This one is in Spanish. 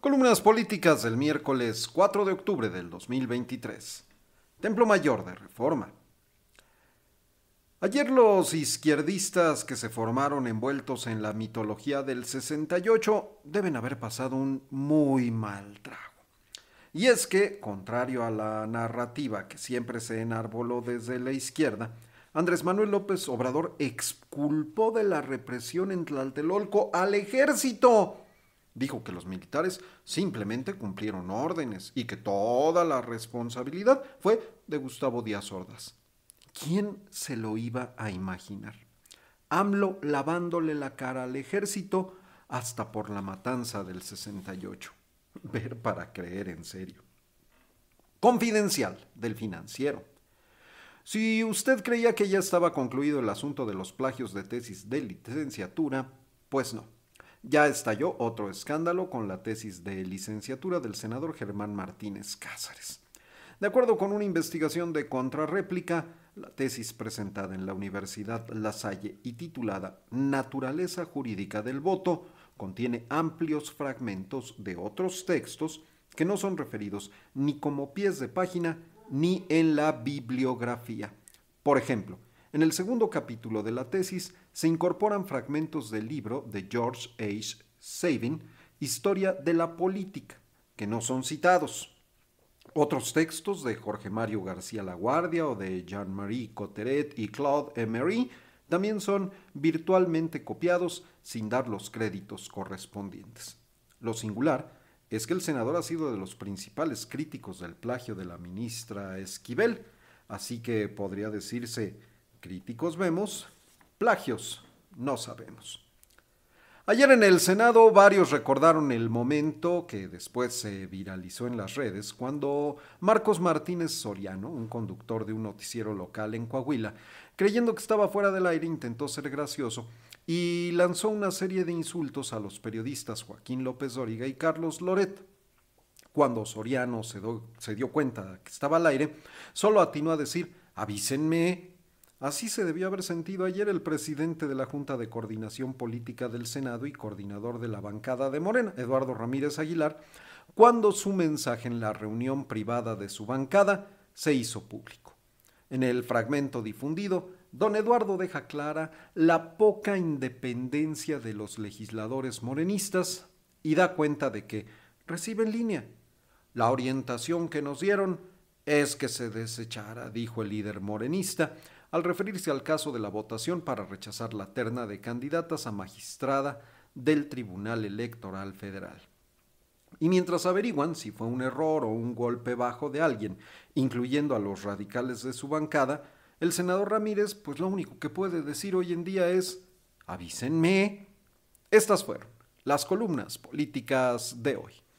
Columnas políticas del miércoles 4 de octubre del 2023. Templo Mayor de Reforma. Ayer los izquierdistas que se formaron envueltos en la mitología del 68 deben haber pasado un muy mal trago. Y es que, contrario a la narrativa que siempre se enarboló desde la izquierda, Andrés Manuel López Obrador exculpó de la represión en Tlaltelolco al ejército Dijo que los militares simplemente cumplieron órdenes y que toda la responsabilidad fue de Gustavo Díaz Ordaz. ¿Quién se lo iba a imaginar? AMLO lavándole la cara al ejército hasta por la matanza del 68. Ver para creer en serio. Confidencial del financiero. Si usted creía que ya estaba concluido el asunto de los plagios de tesis de licenciatura, pues no ya estalló otro escándalo con la tesis de licenciatura del senador Germán Martínez Cáceres. De acuerdo con una investigación de contrarréplica, la tesis presentada en la Universidad La Salle y titulada Naturaleza Jurídica del Voto contiene amplios fragmentos de otros textos que no son referidos ni como pies de página ni en la bibliografía. Por ejemplo, en el segundo capítulo de la tesis se incorporan fragmentos del libro de George H. Sabin, Historia de la Política, que no son citados. Otros textos de Jorge Mario García Laguardia o de Jean-Marie Cotteret y Claude Emery también son virtualmente copiados sin dar los créditos correspondientes. Lo singular es que el senador ha sido de los principales críticos del plagio de la ministra Esquivel, así que podría decirse Críticos vemos, plagios no sabemos. Ayer en el Senado varios recordaron el momento que después se viralizó en las redes cuando Marcos Martínez Soriano, un conductor de un noticiero local en Coahuila, creyendo que estaba fuera del aire, intentó ser gracioso y lanzó una serie de insultos a los periodistas Joaquín López Dóriga y Carlos Loret. Cuando Soriano se, se dio cuenta que estaba al aire, solo atinó a decir, avísenme, Así se debió haber sentido ayer el presidente de la Junta de Coordinación Política del Senado y coordinador de la bancada de Morena, Eduardo Ramírez Aguilar, cuando su mensaje en la reunión privada de su bancada se hizo público. En el fragmento difundido, don Eduardo deja clara la poca independencia de los legisladores morenistas y da cuenta de que recibe en línea. La orientación que nos dieron es que se desechara, dijo el líder morenista, al referirse al caso de la votación para rechazar la terna de candidatas a magistrada del Tribunal Electoral Federal. Y mientras averiguan si fue un error o un golpe bajo de alguien, incluyendo a los radicales de su bancada, el senador Ramírez, pues lo único que puede decir hoy en día es, avísenme. Estas fueron las columnas políticas de hoy.